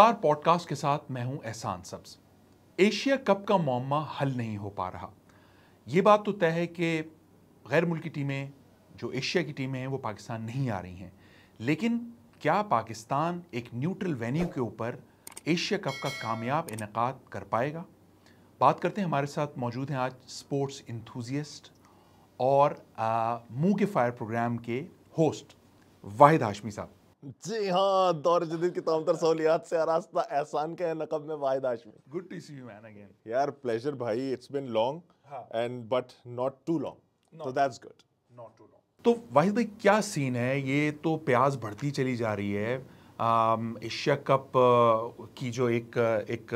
लगातार पॉडकास्ट के साथ मैं हूं एहसान सब्ज एशिया कप का मामा हल नहीं हो पा रहा ये बात तो तय है कि गैर मुल्की टीमें जो एशिया की टीमें हैं वो पाकिस्तान नहीं आ रही हैं लेकिन क्या पाकिस्तान एक न्यूट्रल वेन्यू के ऊपर एशिया कप का कामयाब इनका कर पाएगा बात करते हैं हमारे साथ मौजूद हैं आज स्पोर्ट्स इंथूजियस्ट और मुँह के फायर प्रोग्राम के होस्ट वाहिद हाशमी साहब जी हाँ दौर जदीद की तमाम तो सहूलियात से आरास्ता एहसान के नकब में Wahid Hashmi good to see you man again यार प्लेजर भाई it's been long and but not too long तो that's good not too long तो वाहिद भाई क्या सीन है ये तो प्याज बढ़ती चली जा रही है एशिया कप की जो एक एक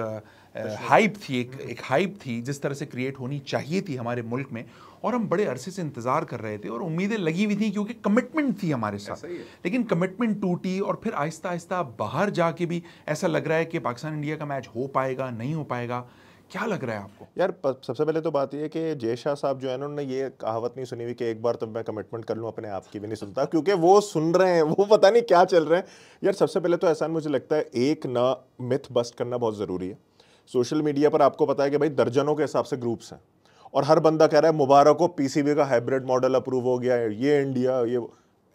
हाइप थी एक एक हाइप थी जिस तरह से क्रिएट होनी चाहिए थी हमारे मुल्क में और हम बड़े अरसे से इंतज़ार कर रहे थे और उम्मीदें लगी हुई थी क्योंकि कमिटमेंट थी हमारे साथ लेकिन कमिटमेंट टूटी और फिर आहिस्ता आहिस्ता बाहर जाके भी ऐसा लग रहा है कि पाकिस्तान इंडिया का मैच हो पाएगा नहीं हो पाएगा क्या लग रहा है आपको यार सबसे पहले तो बात यह कि जय शाह साहब जो है ना उन्होंने ये कहावत नहीं सुनी हुई कि एक बार तो मैं कमिटमेंट कर लूँ अपने आप की भी नहीं सुनता क्योंकि वो सुन रहे हैं वो पता नहीं क्या चल रहे हैं यार सबसे पहले तो एहसान मुझे लगता है एक ना मिथ बस्ट करना बहुत ज़रूरी है सोशल मीडिया पर आपको पता है कि भाई दर्जनों के हिसाब से ग्रुप्स हैं और हर बंदा कह रहा है मुबारक हो पीसीबी का हाइब्रिड मॉडल अप्रूव हो गया है ये इंडिया ये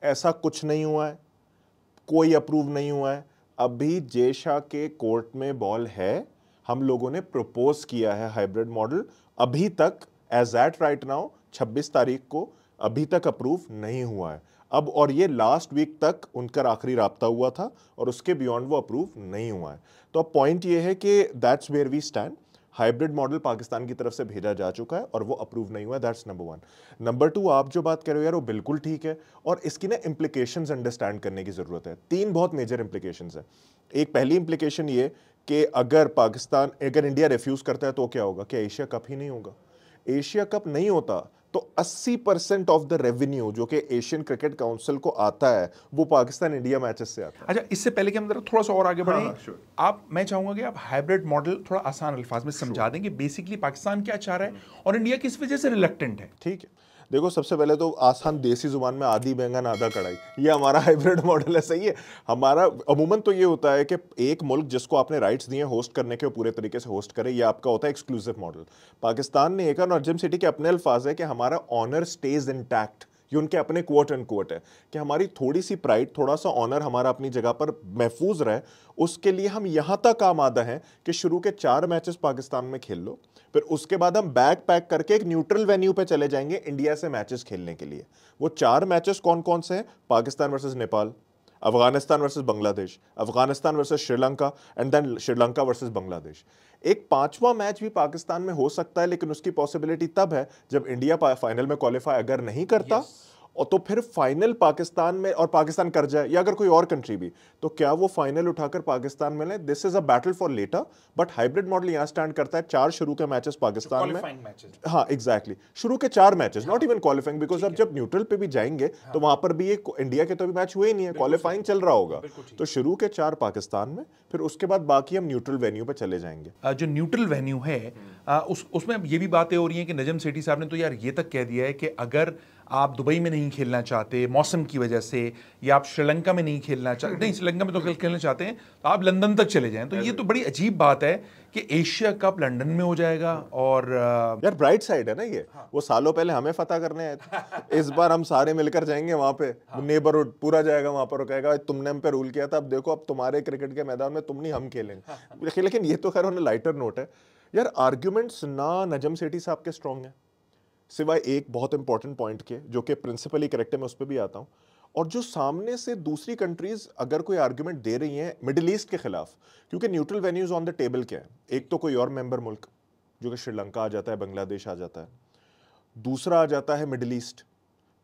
ऐसा कुछ नहीं हुआ है कोई अप्रूव नहीं हुआ है अभी जे शाह के कोर्ट में बॉल है हम लोगों ने प्रपोज किया है हाइब्रिड मॉडल अभी तक एज एट राइट नाउ 26 तारीख को अभी तक अप्रूव नहीं हुआ है अब और ये लास्ट वीक तक उनका आखिरी रबता हुआ था और उसके बियॉन्ड वो अप्रूव नहीं हुआ है तो अब पॉइंट ये है कि that's where we stand hybrid model Pakistan की तरफ से भेजा जा चुका है और वो अप्रूव नहीं हुआ that's number one number two आप जो बात कर रहे हो यार वो बिल्कुल ठीक है और इसकी ना इम्प्लीकेशन अंडरस्टैंड करने की ज़रूरत है तीन बहुत मेजर इम्प्लीकेशन है एक पहली इम्प्लीकेशन ये कि अगर पाकिस्तान अगर इंडिया रिफ्यूज करता है तो क्या होगा कि एशिया कप ही नहीं होगा एशिया कप नहीं होता तो 80 परसेंट ऑफ द रेवेन्यू जो कि एशियन क्रिकेट काउंसिल को आता है वो पाकिस्तान इंडिया मैचेस से आता है अच्छा इससे पहले कि हम जरा थोड़ा सा और आगे हाँ, बढ़ें हाँ, हाँ, आप मैं चाहूंगा कि आप हाइब्रिड मॉडल थोड़ा आसान अल्फाज में समझा देंगे बेसिकली पाकिस्तान क्या चाह रहा है और इंडिया किस वजह से रिलेक्टेंट है ठीक है देखो सबसे पहले तो आसान देसी जुबान में आधी बैंगन आधा कढ़ाई ये हमारा हाइब्रिड मॉडल है सही है हमारा अमूमन तो ये होता है कि एक मुल्क जिसको आपने राइट्स दिए होस्ट करने के पूरे तरीके से होस्ट करे ये आपका होता है एक्सक्लूसिव मॉडल पाकिस्तान ने एक और जिम सिटी के अपने अल्फाज है कि हमारा ऑनर स्टेज इंटैक्ट ये उनके अपने कोट एंड कोट है कि हमारी थोड़ी सी प्राइड थोड़ा सा ऑनर हमारा अपनी जगह पर महफूज रहे उसके लिए हम यहाँ तक काम आदा हैं कि शुरू के चार मैचेस पाकिस्तान में खेल लो फिर उसके बाद हम बैग पैक करके एक न्यूट्रल वेन्यू पे चले जाएंगे इंडिया से मैचेस खेलने के लिए वो चार मैचेस कौन कौन से हैं Pakistan versus Nepal Afghanistan versus Bangladesh Afghanistan versus Sri Lanka and then Sri Lanka versus Bangladesh एक पांचवा मैच भी पाकिस्तान में हो सकता है लेकिन उसकी पॉसिबिलिटी तब है जब इंडिया फाइनल में क्वालिफाई अगर नहीं करता yes. और तो फिर फाइनल पाकिस्तान में और पाकिस्तान कर जाए या अगर कोई और कंट्री भी तो क्या वो फाइनल उठाकर पाकिस्तान में लें this is a battle for later but hybrid model यहाँ स्टैंड करता है चार शुरू के मैचेस पाकिस्तान तो में हाँ एग्जैक्टली exactly. शुरू के चार matches not even qualifying because अब जब न्यूट्रल पे भी जाएंगे हाँ. तो वहां पर भी एक इंडिया के तो भी मैच हुए ही नहीं है क्वालिफाइंग चल रहा होगा तो शुरू के चार पाकिस्तान में फिर उसके बाद बाकी हम न्यूट्रल वेन्यू पर चले जाएंगे जो न्यूट्रल वेन्यू है हम्म। उसमें ये भी बातें हो रही हैं कि नजम सेठी साहब ने तो यार ये तक कह दिया है कि अगर आप दुबई में नहीं खेलना चाहते मौसम की वजह से या आप श्रीलंका में नहीं खेलना चाहते नहीं श्रीलंका में तो खेल खेलना चाहते हैं तो आप लंदन तक चले जाएं तो ये तो बड़ी अजीब बात है कि एशिया कप लंदन में हो जाएगा और यार ब्राइट साइड है ना ये हाँ। वो सालों पहले हमें फतेह करने आए इस बार हम सारे मिलकर जाएंगे वहाँ पे हाँ। नेबरहुड पूरा जाएगा वहाँ पर कहेगा तुमने हम पे रूल किया था अब देखो अब तुम्हारे क्रिकेट के मैदान में तुम नहीं हम खेलेंगे हाँ। लेकिन ये तो खैर उन्हें लाइटर नोट है यार आर्ग्यूमेंट्स ना नजम सेठी साहब के स्ट्रॉन्ग हैं सिवाय एक बहुत इंपॉर्टेंट पॉइंट के जो कि प्रिंसिपली करेक्ट है मैं उस पर भी आता हूँ और जो सामने से दूसरी कंट्रीज़ अगर कोई आर्ग्यूमेंट दे रही हैं मिडिल ईस्ट के ख़िलाफ़ क्योंकि neutral venues on the table क्या है एक तो कोई और मेंबर मुल्क जो कि श्रीलंका आ जाता है बांग्लादेश आ जाता है दूसरा आ जाता है मिडिल ईस्ट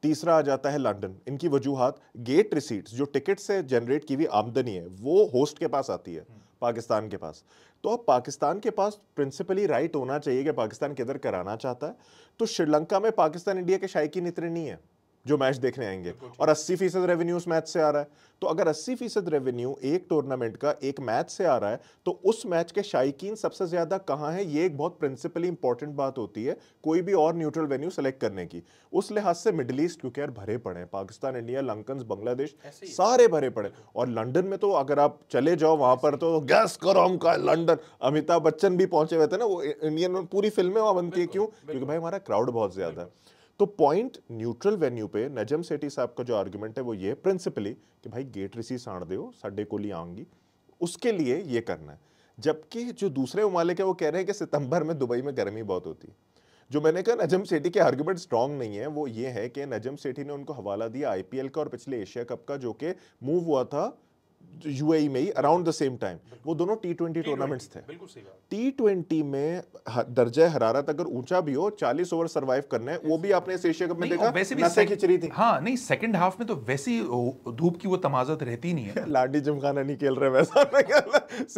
तीसरा आ जाता है लंडन इनकी वजूहत गेट रिसीट्स जो टिकट से जनरेट की हुई आमदनी है वो होस्ट के पास आती है पाकिस्तान के पास तो अब पाकिस्तान के पास प्रिंसिपली राइट होना चाहिए कि पाकिस्तान किधर कराना चाहता है तो श्रीलंका में पाकिस्तान इंडिया के शायकी इतने नहीं है जो मैच देखने आएंगे और 80 फीसद रेवेन्यू उस मैच से आ रहा है तो अगर 80 फीसद रेवेन्यू एक टूर्नामेंट का एक मैच से आ रहा है तो उस मैच के शायकीन सबसे ज़्यादा कहाँ है ये एक बहुत प्रिंसिपली इंपॉर्टेंट बात होती है कोई भी और न्यूट्रल वेन्यू सेलेक्ट करने की उस लिहाज से मिडिल ईस्ट क्योंकि यार भरे पड़े हैं पाकिस्तान इंडिया लंकन बांग्लादेश सारे भरे पड़े और लंडन में तो अगर आप चले जाओ वहां पर तो गैस करो हम का लंडन अमिताभ बच्चन भी पहुंचे हुए थे ना वो इंडियन पूरी फिल्में वहां बनती है क्यों क्योंकि भाई हमारा क्राउड बहुत ज़्यादा है तो पॉइंट न्यूट्रल वेन्यू पे नजम सेठी साहब का जो आर्ग्यूमेंट है वो ये प्रिंसिपली कि भाई गेट रिसी साढ़ दो साढ़े कोली आऊँगी उसके लिए ये करना है जबकि जो दूसरे ममालिक है वो कह रहे हैं कि सितंबर में दुबई में गर्मी बहुत होती है जो मैंने कहा नजम सेठी के आर्ग्यूमेंट स्ट्रॉन्ग नहीं है वो ये है कि नजम सेठी ने उनको हवाला दिया आईपीएल का और पिछले एशिया कप का जो कि मूव हुआ था यूएई e में ही अराउंड द सेम टाइम वो दोनों टी ट्वेंटी टूर्नामेंट्स थे टी ट्वेंटी में दर्जा हरारत अगर ऊंचा भी हो 40 ओवर सरवाइव करने हैं वो भी आपने इस एशिया कप में देखा वैसे भी नसें खिंच रही थी हाँ नहीं सेकंड हाफ में तो वैसी धूप की वो तमाजत रहती नहीं है लाडी जिमखाना नहीं खेल रहे वैसा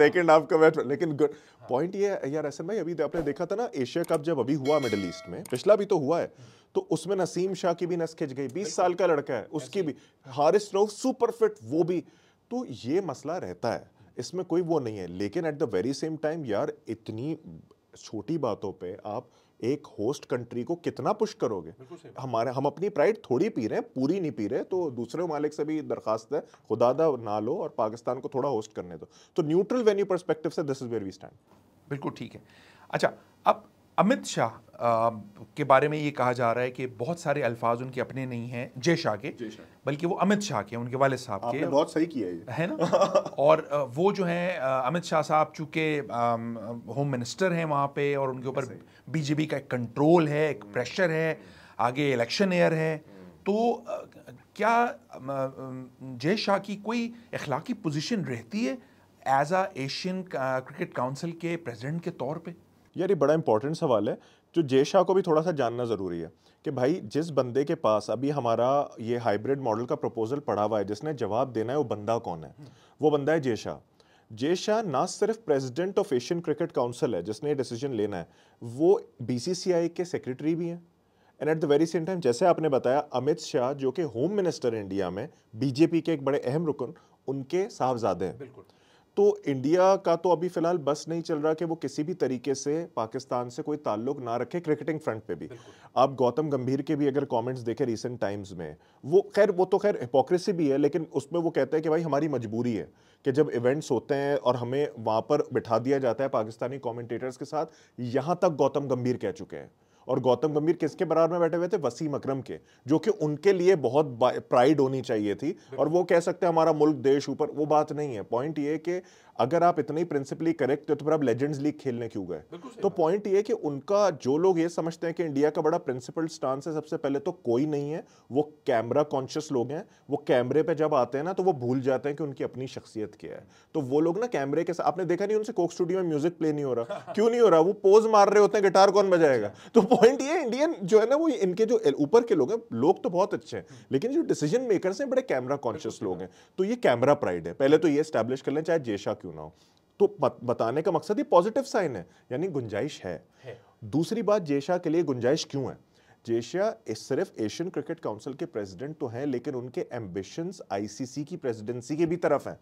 सेकंड हाफ का बैठ लेकिन पॉइंट हाँ। ये यार ऐसे भाई अभी तो आपने देखा था ना एशिया कप जब अभी हुआ मिडिल ईस्ट में पिछला भी तो हुआ है तो उसमें नसीम शाह की भी नस खिंच गई बीस साल का लड़का है उसकी भी हारिस रोफ सुपर फिट वो भी तो ये मसला रहता है इसमें कोई वो नहीं है लेकिन at the very same time यार इतनी छोटी बातों पे आप एक होस्ट कंट्री को कितना पुश करोगे हमारे हम अपनी प्राइड थोड़ी पी रहे हैं पूरी नहीं पी रहे तो दूसरे मालिक से भी दरखास्त है खुदादा ना लो और पाकिस्तान को थोड़ा होस्ट करने दो तो न्यूट्रल वेन्यू परस्पेक्टिव से this is where we stand बिल्कुल ठीक है अच्छा अब अमित शाह के बारे में ये कहा जा रहा है कि बहुत सारे अल्फाज उनके अपने नहीं हैं जय शाह के बल्कि वो अमित शाह के उनके वाले साहब के बहुत सही किया है है ना और वो जो हैं अमित शाह साहब चूँकि होम मिनिस्टर हैं वहाँ पे और उनके ऊपर बीजेपी का एक कंट्रोल है एक हम्म। प्रेशर है आगे इलेक्शन एयर है हम्म। तो क्या जय शाह की कोई अखलाकी पोजिशन रहती है as a Asian Cricket Council के प्रेजिडेंट के तौर पर यार ये बड़ा इंपॉर्टेंट सवाल है तो जय शाह को भी थोड़ा सा जानना ज़रूरी है कि भाई जिस बंदे के पास अभी हमारा ये हाइब्रिड मॉडल का प्रपोजल पड़ा हुआ है जिसने जवाब देना है वो बंदा कौन है वो बंदा है जय शाह जय शाह ना सिर्फ president of Asian Cricket Council है जिसने ये डिसीजन लेना है वो बीसीसीआई के सेक्रेटरी भी हैं and at the very same time जैसे आपने बताया अमित शाह जो कि होम मिनिस्टर इंडिया में बीजेपी के एक बड़े अहम रुकन उनके साहबजादे हैं बिल्कुल तो इंडिया का तो अभी फिलहाल बस नहीं चल रहा कि वो किसी भी तरीके से पाकिस्तान से कोई ताल्लुक ना रखे क्रिकेटिंग फ्रंट पे भी आप गौतम गंभीर के भी अगर कमेंट्स देखें रिसेंट टाइम्स में वो खैर वो तो खैर हिपोक्रेसी भी है लेकिन उसमें वो कहते हैं कि भाई हमारी मजबूरी है कि जब इवेंट्स होते हैं और हमें वहाँ पर बिठा दिया जाता है पाकिस्तानी कॉमेंटेटर्स के साथ यहाँ तक गौतम गंभीर कह चुके हैं और गौतम गंभीर किसके बराबर में बैठे हुए थे वसीम अक्रम के जो कि उनके लिए बहुत प्राइड होनी चाहिए थी और वो कह सकते हैं हमारा मुल्क देश ऊपर वो बात नहीं है पॉइंट ये कि अगर आप इतने ही प्रिंसिपली करेक्ट हो तो फिर आप लेजेंड्स लीग खेलने क्यों गए तो पॉइंट ये कि उनका जो लोग ये समझते हैं कि इंडिया का बड़ा प्रिंसिपल स्टांस है सबसे पहले तो कोई नहीं है वो कैमरा कॉन्शियस लोग हैं वो कैमरे पे जब आते हैं ना तो वो भूल जाते हैं कि उनकी अपनी शख्सियत क्या है तो वो लोग ना कैमरे के साथ आपने देखा नहीं उनसे कोक स्टूडियो में म्यूजिक प्ले नहीं हो रहा क्यों नहीं हो रहा वो पोज मार रहे होते हैं गिटार कौन बजाएगा अच्छा। तो पॉइंट ये इंडियन जो है ना वो इनके जो ऊपर के लोग हैं लोग तो बहुत अच्छे हैं हम्म। लेकिन जो डिसीजन मेकर्स हैं बड़े कैमरा कॉन्शियस लोग हैं तो ये कैमरा प्राइड है पहले तो ये स्टैब्लिश कर लें चाहे जेशा क्यों क्यों ना हो तो बताने का मकसद ही पॉजिटिव साइन है यानी गुंजाइश है, है। दूसरी बात जेशा के लिए गुंजाइश क्यों है जेशिया सिर्फ एशियन क्रिकेट काउंसिल के प्रेसिडेंट तो हैं लेकिन उनके एम्बिशंस आईसीसी की प्रेसिडेंसी के भी तरफ हैं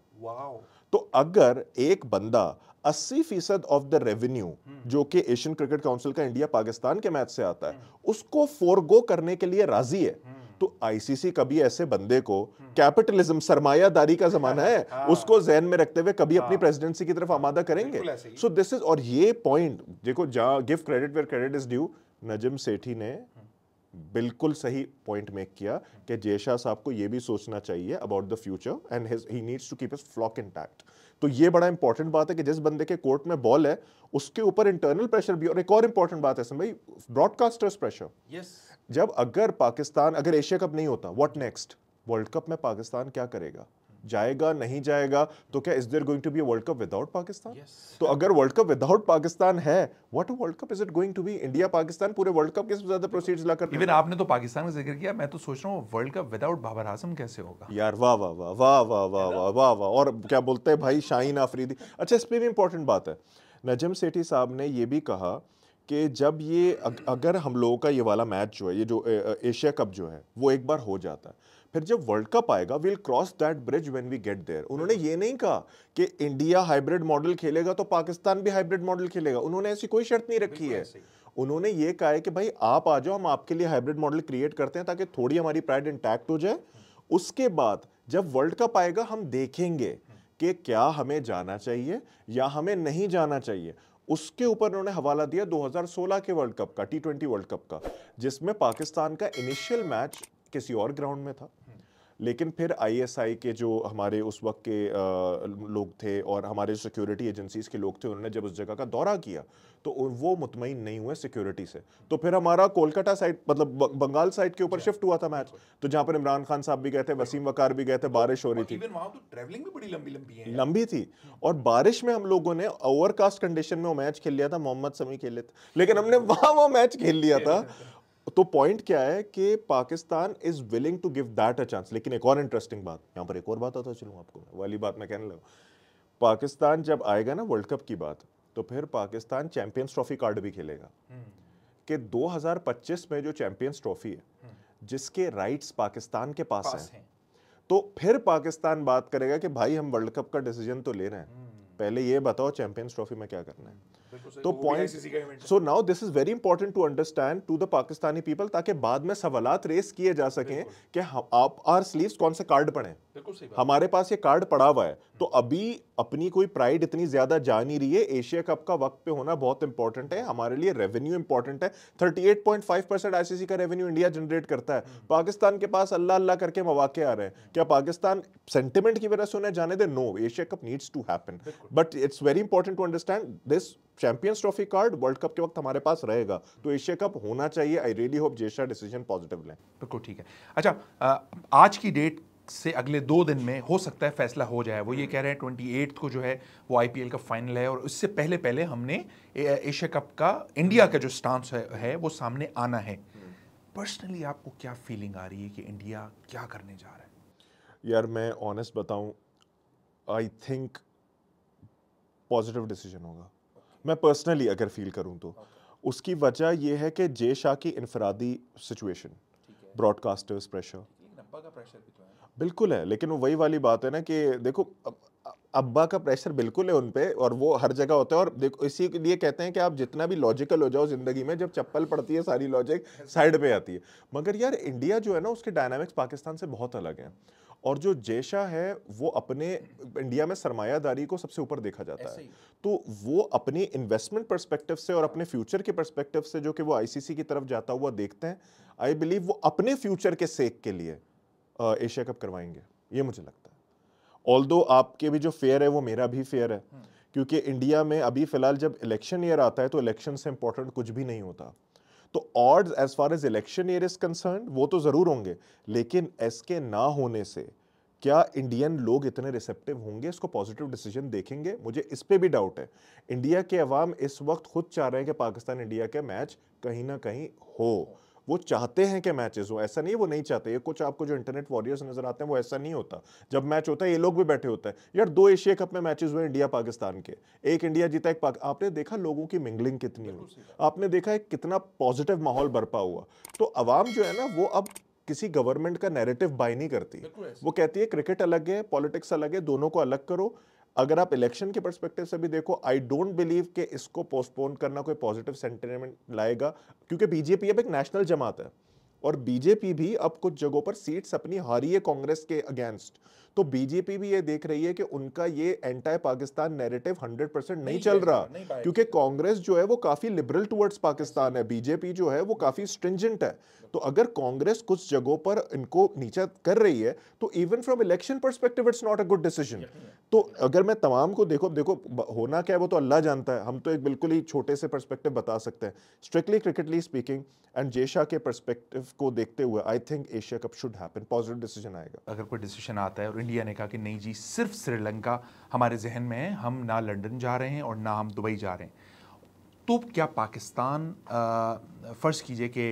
तो अगर एक बंदा 80 फीसद ऑफ द रेवेन्यू जो कि एशियन क्रिकेट काउंसिल का इंडिया पाकिस्तान के मैच से आता है हम्म। उसको फोरगो करने के लिए राजी है हम्म। तो आईसीसी कभी ऐसे बंदे को कैपिटलिज्म सरमायादारी का जमाना है हाँ। उसको जहन में रखते हुए कभी अपनी प्रेसिडेंसी हाँ। की तरफ आमादा हाँ, करेंगे सो दिस इज और ये पॉइंट देखो जहां give credit where credit is due Najam Sethi ने बिल्कुल सही पॉइंट मेक किया कि जय साहब को यह भी सोचना चाहिए about the future and he needs to keep his flock intact तो ये बड़ा इंपॉर्टेंट बात है कि जिस बंदे के कोर्ट में बॉल है उसके ऊपर इंटरनल प्रेशर भी और एक और इंपॉर्टेंट बात है भाई ब्रॉडकास्टर्स प्रेशर yes. जब अगर पाकिस्तान अगर एशिया कप नहीं होता व्हाट नेक्स्ट वर्ल्ड कप में पाकिस्तान क्या करेगा जाएगा नहीं जाएगा तो क्या is there going to be world cup without Pakistan तो अगर वर्ल्ड कप विदाउट पाकिस्तान है what world cup is it going to be India Pakistan पूरे वर्ल्ड कप के ज्यादा प्रोसीड लाकर इवन आपने तो पाकिस्तान का जिक्र किया मैं तो सोच रहा हूँ world cup without Babar Azam कैसे होगा यार वाह वाह वाह वाह वाह वाह वाह वाह वाह और क्या बोलते हैं भाई शाहीन आफरीदी अच्छा इस पर भी इंपॉर्टेंट बात है नजम सेठी साहब ने यह भी कहा कि जब ये अगर हम लोगों का ये वाला मैच जो है ये जो एशिया कप जो है वो एक बार हो जाता है फिर जब वर्ल्ड कप आएगा we'll cross that bridge when we get there उन्होंने ये नहीं कहा कि इंडिया हाइब्रिड मॉडल खेलेगा तो पाकिस्तान भी हाइब्रिड मॉडल खेलेगा उन्होंने ऐसी कोई शर्त नहीं रखी है उन्होंने ये कहा है कि भाई आप आ जाओ हम आपके लिए हाइब्रिड मॉडल क्रिएट करते हैं ताकि थोड़ी हमारी प्राइड इंटैक्ट हो जाए उसके बाद जब वर्ल्ड कप आएगा हम देखेंगे कि क्या हमें जाना चाहिए या हमें नहीं जाना चाहिए उसके ऊपर उन्होंने हवाला दिया 2016 के वर्ल्ड कप का टी वर्ल्ड कप का जिसमें पाकिस्तान का इनिशियल मैच किसी और ग्राउंड में था लेकिन फिर आईएसआई के जो हमारे उस वक्त के लोग थे और हमारे सिक्योरिटी एजेंसीज़ के लोग थे उन्होंने जब उस जगह का दौरा किया तो वो मुतमिन नहीं हुए सिक्योरिटी से तो फिर हमारा कोलकाता साइड मतलब बंगाल साइड के ऊपर शिफ्ट अच्छा। हुआ था मैच तो जहाँ पर इमरान खान साहब भी गए थे वसीम वकार भी गए थे बारिश हो रही थी तो भी बड़ी लंबी लंबी है लंबी थी हम्म। और बारिश में हम लोगों ने ओवरकास्ट कंडीशन में वो मैच खेल लिया था मोहम्मद समी खेले थे लेकिन हमने वहां वो मैच खेल लिया था तो पॉइंट क्या है कि Pakistan is willing to give that a chance लेकिन एक और इंटरेस्टिंग बात यहां पर एक और बात आता चलूँ आपको वाली बात मैं कहने लगा पाकिस्तान जब आएगा ना वर्ल्ड कप की बात तो फिर पाकिस्तान चैंपियंस ट्रॉफी कार्ड भी खेलेगा हम्म। कि 2025 में जो चैंपियंस ट्रॉफी है हम्म। जिसके राइट्स पाकिस्तान के पास, पास हैं है। तो फिर पाकिस्तान बात करेगा कि भाई हम वर्ल्ड कप का डिसीजन तो ले रहे हैं हम्म। पहले ये बताओ चैंपियंस ट्रॉफी में क्या करना है तो point so now this is very important to understand to the Pakistani people ताकि बाद में सवाल रेस किए जा सकें कि आप आर स्लीव कौन से कार्ड पड़े हमारे पास ये कार्ड पड़ा हुआ है हम्म। तो अभी अपनी कोई प्राइड इतनी ज्यादा जा नहीं रही है एशिया कप का वक्त पे होना बहुत इंपॉर्टेंट है हमारे लिए रेवेन्यू इंपॉर्टेंट है 38.5 परसेंट आईसीसी का रेवेन्यू इंडिया जनरेट करता है हम्म। पाकिस्तान के पास अल्लाह अल्लाह करके मौाक़े आ रहे हैं हम्म। क्या पाकिस्तान सेंटिमेंट की वजह से उन्हें जाने दे no Asia cup needs to happen but it's very important to understand this Champions Trophy card world cup के वक्त हमारे पास रहेगा तो एशिया कप होना चाहिए I really hope Jay Shah decision positive लें बिल्कुल ठीक है अच्छा आज की डेट से अगले दो दिन में हो सकता है फैसला हो जाए वो ये कह रहे हैं ट्वेंटी एट्थ को जो है वो आईपीएल का फाइनल है और उससे पहले पहले हमने एशिया कप का इंडिया का जो स्टांस है, है वो सामने आना है पर्सनली आपको क्या फीलिंग आ रही है कि इंडिया क्या करने जा रहा है यार मैं ऑनेस्ट बताऊं आई थिंक पॉजिटिव डिसीजन होगा मैं पर्सनली अगर फील करूँ तो okay. उसकी वजह यह है कि जय शाह की इनफरादी सिचुएशन ब्रॉडकास्टर्स प्रेशर बिल्कुल है लेकिन वही वाली बात है ना कि देखो अब्बा का प्रेशर बिल्कुल है उन पर और वो हर जगह होता है और देखो इसी के लिए कहते हैं कि आप जितना भी लॉजिकल हो जाओ ज़िंदगी में जब चप्पल पड़ती है सारी लॉजिक हाँ साइड पे आती है मगर यार इंडिया जो है ना उसके डायनामिक्स पाकिस्तान से बहुत अलग हैं और जो जैशा है वो अपने इंडिया में सरमायादारी को सबसे ऊपर देखा जाता है तो वो अपने इन्वेस्टमेंट परस्पेक्टिव से और अपने फ्यूचर के परस्पेक्टिव से जो कि वो आईसीसी की तरफ जाता हुआ देखते हैं आई बिलीव वो अपने फ्यूचर के सेक के लिए एशिया कप करवाएंगे ये मुझे लगता है ऑल आपके भी जो फेयर है वो मेरा भी फेयर है हम्म। क्योंकि इंडिया में अभी फ़िलहाल जब इलेक्शन ईयर आता है तो इलेक्शन से इंपॉर्टेंट कुछ भी नहीं होता तो ऑर्ड as far as election year is concern वो तो ज़रूर होंगे लेकिन एस के ना होने से क्या इंडियन लोग इतने रिसेप्टिव होंगे इसको पॉजिटिव डिसीजन देखेंगे मुझे इस पर भी डाउट है इंडिया के अवाम इस वक्त खुद चाह रहे हैं कि पाकिस्तान इंडिया के मैच कहीं ना कहीं हो वो चाहते हैं कि मैचेस हो ऐसा नहीं वो नहीं चाहते ये कुछ आपको जो इंटरनेट वॉरियर्स नजर आते हैं वो ऐसा नहीं होता जब मैच होता है ये लोग भी बैठे होते हैं यार दो एशिया कप में मैचेस हुए इंडिया पाकिस्तान के एक इंडिया जीता एक पाक... आपने देखा लोगों की मिंगलिंग कितनी हुई आपने देखा है कितना पॉजिटिव माहौल बरपा हुआ तो अवाम जो है ना वो अब किसी गवर्नमेंट का नैरेटिव बाय नहीं करती वो कहती है क्रिकेट अलग है पॉलिटिक्स अलग है दोनों को अलग करो अगर आप इलेक्शन के परस्पेक्टिव से भी देखो आई डोंट बिलीव कि इसको पोस्टपोन करना कोई पॉजिटिव सेंटिमेंट लाएगा क्योंकि बीजेपी अब एक नेशनल जमात है और बीजेपी भी अब कुछ जगहों पर सीट्स अपनी हारी है कांग्रेस के अगेंस्ट तो बीजेपी भी ये देख रही है कि उनका ये एंटाई पाकिस्तान नैरेटिव 100 परसेंट नहीं, नहीं चल रहा नहीं क्योंकि कांग्रेस जो है वो काफी लिबरल टुवर्ड्स पाकिस्तान है बीजेपी जो है वो काफी स्ट्रिंजेंट है तो अगर कांग्रेस कुछ जगहों पर इनको नीचा कर रही है तो even from election perspective it's not a good decision तो अगर मैं तमाम को देखो देखो होना क्या है वो तो अल्लाह जानता है हम तो एक बिल्कुल ही छोटे से परस्पेक्टिव बता सकते हैं strictly cricketly speaking and Jay Shah के परस्पेक्टिव को देखते हुए I think Asia cup should happen positive decision आएगा अगर कोई डिसीजन आता है और इंडिया ने कहा कि नहीं जी सिर्फ श्रीलंका हमारे जहन में है हम ना लंदन जा रहे हैं और ना हम दुबई जा रहे हैं तो क्या पाकिस्तान फ़र्ज़ कीजिए कि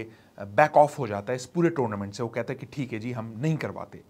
बैक ऑफ हो जाता है इस पूरे टूर्नामेंट से वो कहता है कि ठीक है जी हम नहीं करवाते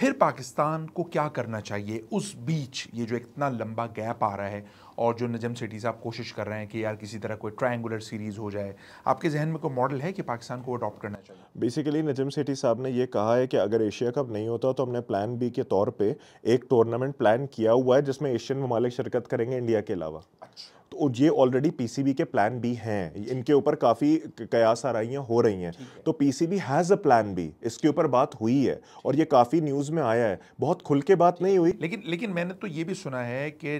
फिर पाकिस्तान को क्या करना चाहिए उस बीच ये जो इतना लंबा गैप आ रहा है और जो नजम सिटी साहब कोशिश कर रहे हैं कि यार किसी तरह कोई ट्रायंगुलर सीरीज़ हो जाए आपके जहन में कोई मॉडल है कि पाकिस्तान को अडॉप्ट करना चाहिए बेसिकली नजम सिटी साहब ने ये कहा है कि अगर एशिया कप नहीं होता तो हमने प्लान बी के तौर पर एक टूर्नामेंट प्लान किया हुआ है जिसमें एशियन ममालिक शिरकत करेंगे इंडिया के अलावा अच्छा। तो ये ऑलरेडी पीसीबी के प्लान बी हैं इनके ऊपर काफ़ी कयास आराइयाँ हो रही हैं तो PCB has a plan B इसके ऊपर बात हुई है और ये काफ़ी न्यूज़ में आया है बहुत खुल के बात नहीं हुई लेकिन लेकिन मैंने तो ये भी सुना है कि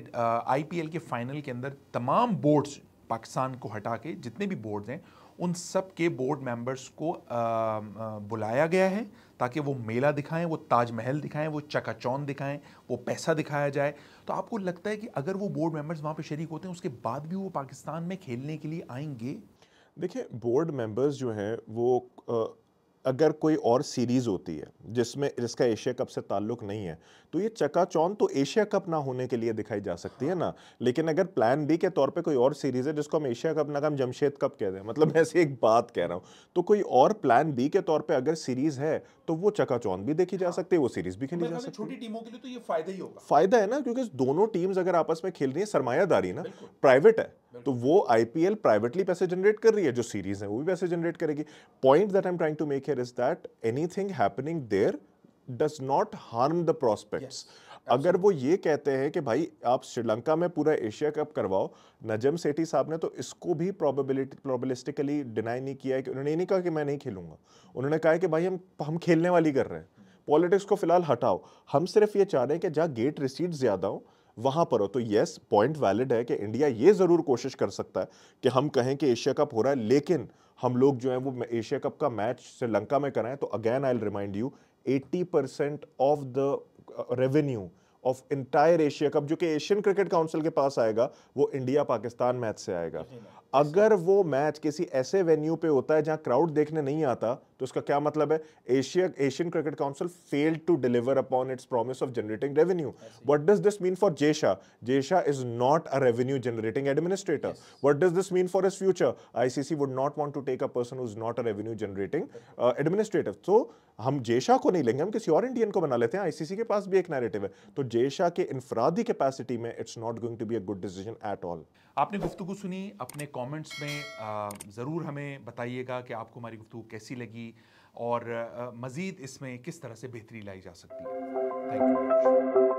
आईपीएल के फाइनल के अंदर तमाम बोर्ड्स पाकिस्तान को हटा के जितने भी बोर्ड हैं उन सब के बोर्ड मेंबर्स को आ, आ, बुलाया गया है ताकि वो मेला दिखाएं वो ताजमहल दिखाएं वो चकाचौन दिखाएं वो पैसा दिखाया जाए तो आपको लगता है कि अगर वो बोर्ड मेंबर्स वहाँ पे शरीक होते हैं उसके बाद भी वो पाकिस्तान में खेलने के लिए आएंगे देखिए बोर्ड मेंबर्स जो हैं वो अगर कोई और सीरीज़ होती है जिसमें जिसका एशिया कप से ताल्लुक नहीं है तो ये चकाचौन तो एशिया कप ना होने के लिए दिखाई जा सकती है ना लेकिन अगर प्लान बी के तौर पे कोई और सीरीज़ है जिसको हम एशिया कप ना कम जमशेद कप कहते हैं मतलब मैं ऐसे एक बात कह रहा हूँ तो कोई और प्लान बी के तौर पर अगर सीरीज़ है तो वो चकाचौन भी देखी जा हाँ। सकती है वो सीरीज़ भी खेली जा सकती है छोटी टीमों के लिए तो ये फ़ायदा ही होगा फ़ायदा है ना क्योंकि दोनों टीम्स अगर आपस में खेल रही है सरमायादारी ना प्राइवेट है हम्म। तो वो आईपीएल प्राइवेटली पैसे जनरेट कर रही है जो सीरीज है वो भी पैसे जनरेट करेगी point that I am trying to make here is that anything happening there does not harm the prospects अगर वो ये कहते हैं कि भाई आप श्रीलंका में पूरा एशिया कप करवाओ नजम सेठी साहब ने तो इसको भी प्रोबेबिलिटी प्रोबेबिलिस्टिकली डिनाई नहीं किया है कि उन्होंने नहीं कहा कि मैं नहीं खेलूंगा उन्होंने कहा है कि भाई हम हम खेलने वाली कर रहे हैं पॉलिटिक्स को फिलहाल हटाओ हम सिर्फ ये चाह रहे हैं कि जहाँ गेट रिसीट ज़्यादा हो वहां पर हो तो यस पॉइंट वैलिड है कि इंडिया ये ज़रूर कोशिश कर सकता है कि हम कहें कि एशिया कप हो रहा है लेकिन हम लोग जो है वो एशिया कप का मैच श्रीलंका में कराएं तो again I remind you 80 percent of the revenue of entire Asia cup जो कि एशियन क्रिकेट काउंसिल के पास आएगा वो इंडिया पाकिस्तान मैच से आएगा अगर वो मैच किसी ऐसे वेन्यू पे होता है जहां क्राउड देखने नहीं आता तो उसका क्या मतलब है Asia Asian Cricket Council fail to deliver upon its promise of generating revenue what does this mean for Jay Shah Jay Shah is not a revenue generating administrator what does this mean for is future ICC would not want to take a person is not a revenue generating administrator तो हम जेशा को नहीं लेंगे हम किसी और Indian को बना लेते हैं आईसीसी के पास भी एक नैरेटिव है तो जेशा के इंफरादी कैपेसिटी में it's not going to be a good decision at all आपने गुफ्तगु सुनी अपने कमेंट्स में ज़रूर हमें बताइएगा कि आपको हमारी गुफ्तु कैसी लगी और मज़ीद इसमें किस तरह से बेहतरी लाई जा सकती है थैंक यू